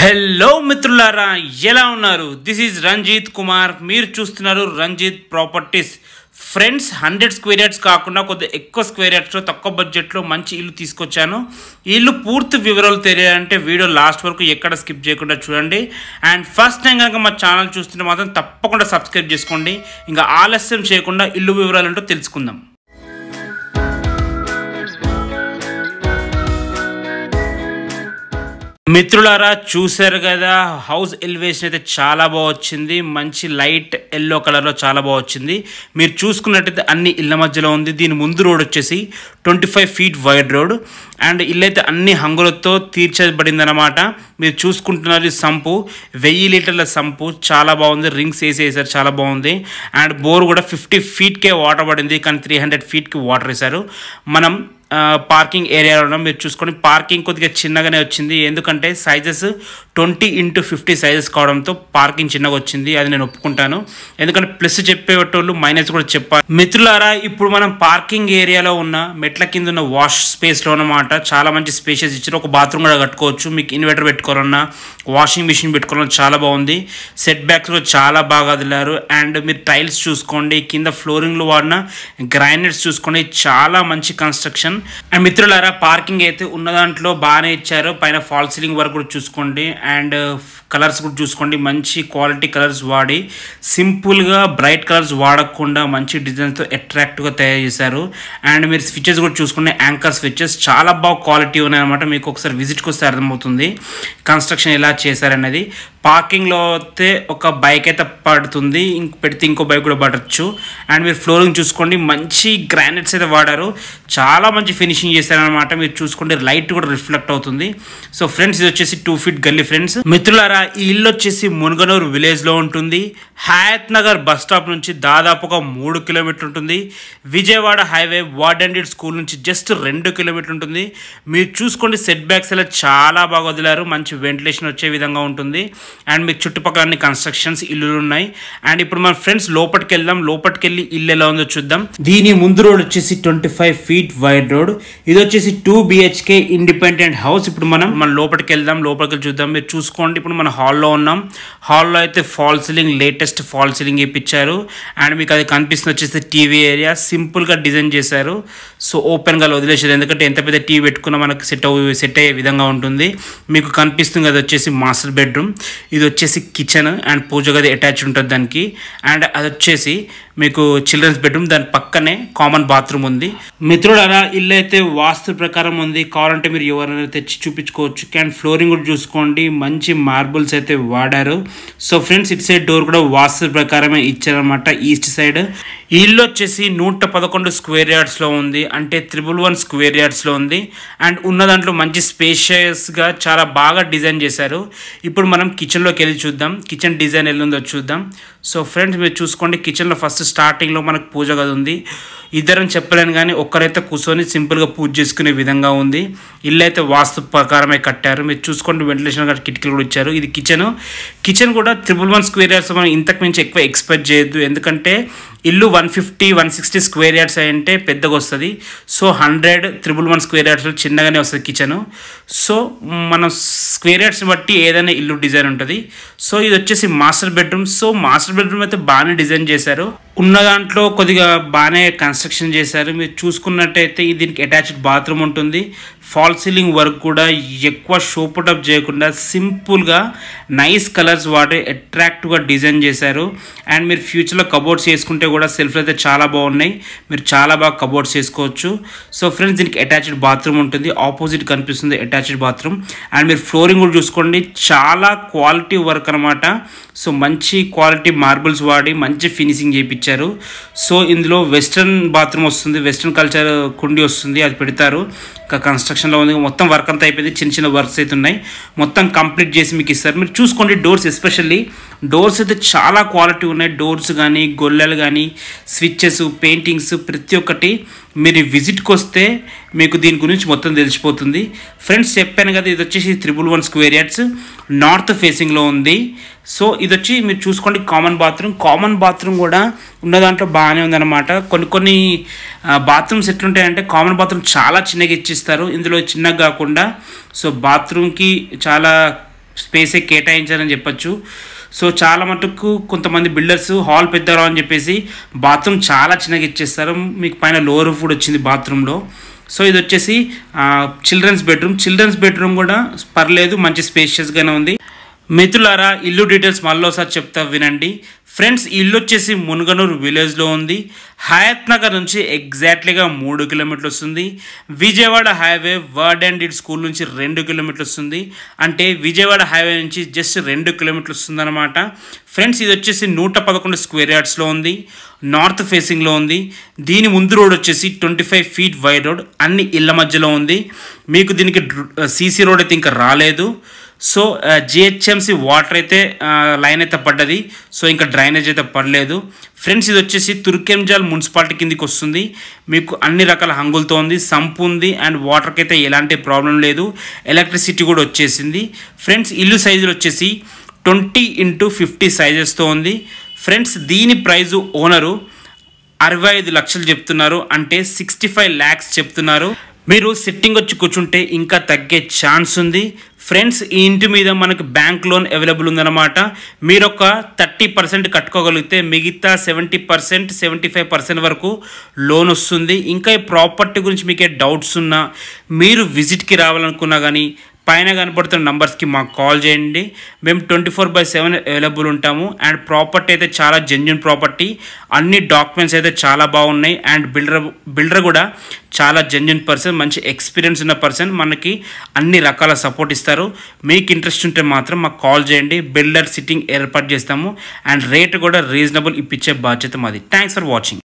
hello మిత్రులారా ఎలా ఉన్నారు దిస్ ఈజ్ రంజిత్ కుమార్ మీరు చూస్తున్నారు Ranjith Properties friends hundred square yards కాకుండా కొద్దిగా ఎక్కువ స్క్వేర్ యార్డ్స్లో తక్కువ బడ్జెట్లో మంచి ఇల్లు తీసుకొచ్చాను ఇల్లు పూర్తి వివరాలు తెలియాలంటే వీడియో లాస్ట్ వరకు ఎక్కడ స్కిప్ చేయకుండా చూడండి అండ్ ఫస్ట్ టైం కనుక మా ఛానల్ చూస్తుంటే మాత్రం తప్పకుండా సబ్స్క్రైబ్ చేసుకోండి ఇంకా ఆలస్యం చేయకుండా ఇల్లు వివరాలు ఏంటో తెలుసుకుందాం మిత్రులారా చూశారు కదా హౌస్ ఎలివేషన్ అయితే చాలా బాగా వచ్చింది మంచి లైట్ ఎల్లో కలర్లో చాలా బాగా వచ్చింది మీరు చూసుకున్నట్టయితే అన్ని ఇళ్ళ మధ్యలో ఉంది దీని ముందు రోడ్ వచ్చేసి twenty five feet wide road and ఇల్లైతే అన్ని హంగులతో తీర్చబడిందనమాట మీరు చూసుకుంటున్నారు సంపు వెయ్యి లీటర్ల సంపు చాలా బాగుంది రింగ్స్ వేసేసారు చాలా బాగుంది అండ్ బోర్ కూడా ఫిఫ్టీ ఫీట్కే వాటర్ పడింది కానీ త్రీ హండ్రెడ్ ఫీట్కి వాటర్ వేశారు మనం పార్కింగ్ ఏరియాలో మీరు చూసుకొని పార్కింగ్ కొద్దిగా చిన్నగానే వచ్చింది ఎందుకంటే sizes twenty into fifty sizes కావడంతో పార్కింగ్ చిన్నగా వచ్చింది అది నేను ఒప్పుకుంటాను ఎందుకంటే ప్లస్ చెప్పేటోళ్ళు మైనస్ కూడా చెప్పాలి మిత్రులారా ఇప్పుడు మనం పార్కింగ్ ఏరియాలో ఉన్న మెట్ల కింద ఉన్న వాష్ స్పేస్లో అనమాట చాలా మంచి స్పేసెస్ ఇచ్చారు ఒక బాత్రూమ్ కూడా కట్టుకోవచ్చు మీకు ఇన్వర్టర్ పెట్టుకోవాలన్నా వాషింగ్ మిషన్ పెట్టుకోవాలన్నా చాలా బాగుంది సెట్ బ్యాక్స్ కూడా చాలా బాగా వదిలారు అండ్ మీరు టైల్స్ చూసుకోండి కింద ఫ్లోరింగ్లు వాడిన గ్రానైట్స్ చూసుకోండి చాలా మంచి కన్స్ట్రక్షన్ అండ్ మిత్రులారా పార్కింగ్ అయితే ఉన్న దాంట్లో బాగానే ఇచ్చారు పైన ఫాల్ సీలింగ్ వరకు కూడా చూసుకోండి అండ్ కలర్స్ కూడా చూసుకోండి మంచి క్వాలిటీ కలర్స్ వాడి సింపుల్గా బ్రైట్ కలర్స్ వాడకుండా మంచి డిజైన్స్తో అట్రాక్ట్గా తయారు చేశారు అండ్ మీరు స్విచ్చెస్ కూడా చూసుకుంటే యాంకర్ స్విచ్చెస్ చాలా బాగా క్వాలిటీ ఉన్నాయన్నమాట మీకు ఒకసారి విజిట్కి వస్తే అర్థమవుతుంది కన్స్ట్రక్షన్ ఎలా చేశారనేది పార్కింగ్లో అయితే ఒక బైక్ అయితే పడుతుంది ఇంక పెడితే ఇంకో బైక్ కూడా పడవచ్చు అండ్ మీరు ఫ్లోరింగ్ చూసుకోండి మంచి గ్రానైట్స్ అయితే వాడారు చాలా మంచి మంచి ఫినిషింగ్ చేశారనమాట మీరు చూసుకుంటే లైట్ కూడా రిఫ్లెక్ట్ అవుతుంది సో ఫ్రెండ్స్ ఇది వచ్చేసి టూ ఫీట్ గల్లీ ఫ్రెండ్స్ మిత్రులారా ఈ ఇల్లు వచ్చేసి మునుగనూరు విలేజ్లో ఉంటుంది హయాత్ నగర్ బస్ స్టాప్ నుంచి దాదాపుగా మూడు కిలోమీటర్ ఉంటుంది విజయవాడ హైవే వార్డ్ స్కూల్ నుంచి జస్ట్ రెండు కిలోమీటర్ ఉంటుంది మీరు చూసుకోండి సెట్ బ్యాక్స్ ఇలా చాలా బాగా వదిలారు మంచి వెంటిలేషన్ వచ్చే విధంగా ఉంటుంది అండ్ మీకు చుట్టుపక్కల అన్ని కన్స్ట్రక్షన్స్ ఇల్లులు ఉన్నాయి అండ్ ఇప్పుడు మన ఫ్రెండ్స్ లోపలికి వెళ్దాం లోపలికి వెళ్ళి ఇల్లు ఎలా ఉందో చూద్దాం దీని ముందు రోడ్ వచ్చేసి twenty five feet wide road ఇది వచ్చేసి టూ బిహెచ్కే ఇండిపెండెంట్ హౌస్ ఇప్పుడు మనం మన లోపలికి వెళ్దాం లోపలికి చూద్దాం మీరు చూసుకోండి ఇప్పుడు మన హాల్లో ఉన్నాం హాల్లో అయితే fall ceiling latest fall ceiling ఇప్పించారు అండ్ మీకు అది కనిపిస్తుంది వచ్చేసి టీవీ ఏరియా సింపుల్గా డిజైన్ చేశారు సో ఓపెన్గా వదిలేసేది ఎందుకంటే ఎంత పెద్ద టీవీ పెట్టుకున్నా మనకు సెట్ సెట్ అయ్యే విధంగా ఉంటుంది మీకు కనిపిస్తుంది అది వచ్చేసి మాస్టర్ బెడ్రూమ్ ఇది వచ్చేసి కిచెన్ అండ్ పూజ గది అటాచ్ ఉంటుంది దానికి అండ్ అది వచ్చేసి మీకు చిల్డ్రన్స్ బెడ్రూమ్ దాని పక్కనే కామన్ బాత్రూమ్ ఉంది మిత్రుడు అలా అయితే వాస్తు ప్రకారం ఉంది కావాలంటే మీరు ఎవరైనా తెచ్చి చూపించుకోవచ్చు క్యాండ్ ఫ్లోరింగ్ కూడా చూసుకోండి మంచి మార్బుల్స్ అయితే వాడారు సో ఫ్రెండ్స్ ఇటు సైడ్ డోర్ కూడా వాస్తు ప్రకారమే ఇచ్చారనమాట ఈస్ట్ సైడ్ ఈ ఇల్లు వచ్చేసి నూట పదకొండు స్క్వేర్ యార్డ్స్లో ఉంది అంటే త్రిబుల్ వన్ స్క్వేర్ యార్డ్స్లో ఉంది అండ్ ఉన్న దాంట్లో మంచి స్పేషియస్గా చాలా బాగా డిజైన్ చేశారు ఇప్పుడు మనం కిచెన్లోకి వెళ్ళి చూద్దాం కిచెన్ డిజైన్ ఎల్లుందో చూద్దాం సో ఫ్రెండ్స్ మీరు చూసుకోండి కిచెన్లో ఫస్ట్ స్టార్టింగ్లో మనకు పూజ గది ఉంది ఇద్దరం చెప్పలేను కానీ ఒక్కరైతే కూర్చొని సింపుల్గా పూజ చేసుకునే విధంగా ఉంది ఇల్లు అయితే వాస్తు ప్రకారమే కట్టారు మీరు చూసుకోండి వెంటిలేషన్ కిటికీలు కూడా ఇచ్చారు ఇది కిచెన్ కిచెన్ కూడా త్రిబుల్ వన్ స్క్వేర్ యార్డ్స్ మనం ఇంతకు మించి ఎక్కువ ఎక్స్పెక్ట్ చేయొద్దు ఎందుకంటే ఇల్లు one fifty one sixty square yards అంటే పెద్దగా వస్తుంది so hundred triple one square యార్డ్స్లో చిన్నగానే వస్తుంది కిచెన్ సో మనం స్క్వేర్ యార్డ్స్ని బట్టి ఏదైనా ఇల్లు డిజైన్ ఉంటుంది సో ఇది వచ్చేసి master bedroom so master bedroom అయితే బాగానే డిజైన్ చేశారు ఉన్న దాంట్లో కొద్దిగా బాగానే కన్స్ట్రక్షన్ చేశారు మీరు చూసుకున్నట్టయితే దీనికి అటాచ్డ్ బాత్రూమ్ ఉంటుంది ఫాల్ సీలింగ్ వర్క్ కూడా ఎక్కువ షోపుటప్ చేయకుండా సింపుల్గా నైస్ కలర్స్ వాటి అట్రాక్టివ్గా డిజైన్ చేశారు అండ్ మీరు ఫ్యూచర్లో కబోర్డ్స్ చేసుకుంటే కూడా సెల్ఫ్లు అయితే చాలా బాగున్నాయి మీరు చాలా బాగా కబోర్డ్స్ చేసుకోవచ్చు సో ఫ్రెండ్స్ దీనికి అటాచ్డ్ బాత్రూమ్ ఉంటుంది ఆపోజిట్ కనిపిస్తుంది అటాచ్డ్ బాత్రూమ్ అండ్ మీరు ఫ్లోరింగ్ కూడా చూసుకోండి చాలా క్వాలిటీ వర్క్ అనమాట సో మంచి క్వాలిటీ మార్బుల్స్ వాడి మంచి ఫినిషింగ్ చేయించారు సో ఇందులో వెస్ట్రన్ బాత్రూమ్ వస్తుంది వెస్ట్రన్ కల్చర్ కుండి వస్తుంది అది పెడతారు ఇంకా కన్స్ట్రక్షన్లో ఉంది మొత్తం వర్క్ అంతా అయిపోయింది చిన్న చిన్న వర్క్స్ అయితే ఉన్నాయి మొత్తం కంప్లీట్ చేసి మీకు ఇస్తారు మీరు చూసుకోండి డోర్స్ ఎస్పెషల్లీ డోర్స్ అయితే చాలా క్వాలిటీ ఉన్నాయి డోర్స్ కానీ గొల్లెలు కానీ కానీ స్విచ్చెస్ పెయింటింగ్స్ ప్రతి ఒక్కటి మీరు విజిట్కి వస్తే మీకు దీని గురించి మొత్తం తెలిసిపోతుంది ఫ్రెండ్స్ చెప్పాను కదా ఇది వచ్చేసి triple one square yards north ఫేసింగ్లో ఉంది సో ఇది వచ్చి మీరు చూసుకోండి కామన్ బాత్రూమ్ కామన్ బాత్రూమ్ కూడా ఉన్న దాంట్లో బాగానే ఉందన్నమాట కొన్ని కొన్ని బాత్రూమ్స్ ఎట్లుంటాయంటే కామన్ బాత్రూమ్ చాలా చిన్నగా ఇచ్చిస్తారు ఇందులో చిన్నగా కాకుండా సో బాత్రూమ్కి చాలా స్పేసే కేటాయించారని చెప్పచ్చు సో చాలా మటుకు కొంతమంది బిల్డర్స్ హాల్ పెద్దరా అని చెప్పేసి బాత్రూమ్ చాలా చిన్నగా ఇచ్చేస్తారు మీకు పైన లోవర్ ఫుడ్ వచ్చింది బాత్రూంలో సో ఇది వచ్చేసి చిల్డ్రన్స్ బెడ్రూమ్ చిల్డ్రన్స్ బెడ్రూమ్ కూడా పర్లేదు మంచి స్పేషియస్గానే ఉంది మిత్రులారా ఇల్లు డీటెయిల్స్ మళ్ళీసారి చెప్తా వినండి ఫ్రెండ్స్ ఇల్లు వచ్చేసి మునుగనూరు విలేజ్లో ఉంది హయాత్ నగర్ నుంచి ఎగ్జాక్ట్లీగా మూడు కిలోమీటర్లు వస్తుంది విజయవాడ హైవే వర్డ్ అండ్ ఇడ్ స్కూల్ నుంచి రెండు కిలోమీటర్లు వస్తుంది అంటే విజయవాడ హైవే నుంచి జస్ట్ రెండు కిలోమీటర్లు వస్తుందన్నమాట ఫ్రెండ్స్ ఇది వచ్చేసి నూట పదకొండు స్క్వేర్ యార్డ్స్లో ఉంది నార్త్ ఫేసింగ్లో ఉంది దీని ముందు రోడ్ వచ్చేసి twenty five feet wide road అన్ని ఇళ్ళ మధ్యలో ఉంది మీకు దీనికి సీసీ రోడ్ అయితే ఇంకా రాలేదు సో జిహెచ్ఎంసి వాటర్ అయితే లైన్ అయితే పడ్డది సో ఇంకా డ్రైనేజ్ అయితే పడలేదు ఫ్రెండ్స్ ఇది వచ్చేసి తుర్కెంజాల్ మున్సిపాలిటీ కిందికి వస్తుంది మీకు అన్ని రకాల హంగులతో ఉంది సంపు ఉంది అండ్ వాటర్కి అయితే ఎలాంటి ప్రాబ్లం లేదు ఎలక్ట్రిసిటీ కూడా వచ్చేసింది ఫ్రెండ్స్ ఇల్లు సైజులు వచ్చేసి ట్వంటీ ఇంటూ ఫిఫ్టీ సైజెస్తో ఉంది ఫ్రెండ్స్ దీని ప్రైజు ఓనరు అరవై ఐదు లక్షలు చెప్తున్నారు అంటే సిక్స్టీ ఫైవ్ ల్యాక్స్ చెప్తున్నారు మీరు సిట్టింగ్ వచ్చి కూర్చుంటే ఇంకా తగ్గే ఛాన్స్ ఉంది ఫ్రెండ్స్ ఈ ఇంటి మీద మనకు బ్యాంక్ లోన్ అవైలబుల్ ఉందన్నమాట మీరు ఒక థర్టీ పర్సెంట్ కట్టుకోగలిగితే మిగతా seventy percent seventy five percent వరకు లోన్ వస్తుంది ఇంకా ఈ ప్రాపర్టీ గురించి మీకు డౌట్స్ ఉన్నా మీరు విజిట్కి రావాలనుకున్నా కానీ పైన కనపడుతున్న నంబర్స్కి మాకు కాల్ చేయండి మేము twenty four by seven available ఉంటాము అండ్ ప్రాపర్టీ అయితే చాలా జెన్యున్ ప్రాపర్టీ అన్ని డాక్యుమెంట్స్ అయితే చాలా బాగున్నాయి అండ్ బిల్డర్ బిల్డర్ కూడా చాలా జెన్యున్ పర్సన్ మంచి ఎక్స్పీరియన్స్ ఉన్న పర్సన్ మనకి అన్ని రకాల సపోర్ట్ ఇస్తారు మీకు ఇంట్రెస్ట్ ఉంటే మాత్రం మాకు కాల్ చేయండి బిల్డర్ సిట్టింగ్ ఏర్పాటు చేస్తాము అండ్ రేట్ కూడా రీజనబుల్ ఇప్పించే బాధ్యత మాది థ్యాంక్స్ ఫర్ వాచింగ్